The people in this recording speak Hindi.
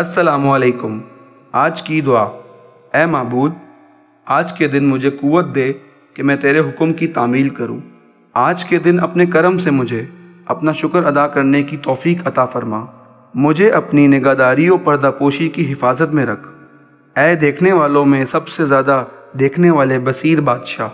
असलकुम आज की दुआ ए महबूद आज के दिन मुझे क़वत दे कि मैं तेरे हुक्म की तामील करूं। आज के दिन अपने करम से मुझे अपना शुक्र अदा करने की तौफीक अता फरमा मुझे अपनी निगादारी और पर्दापोशी की हिफाजत में रख ए देखने वालों में सबसे ज़्यादा देखने वाले बसीर बादशाह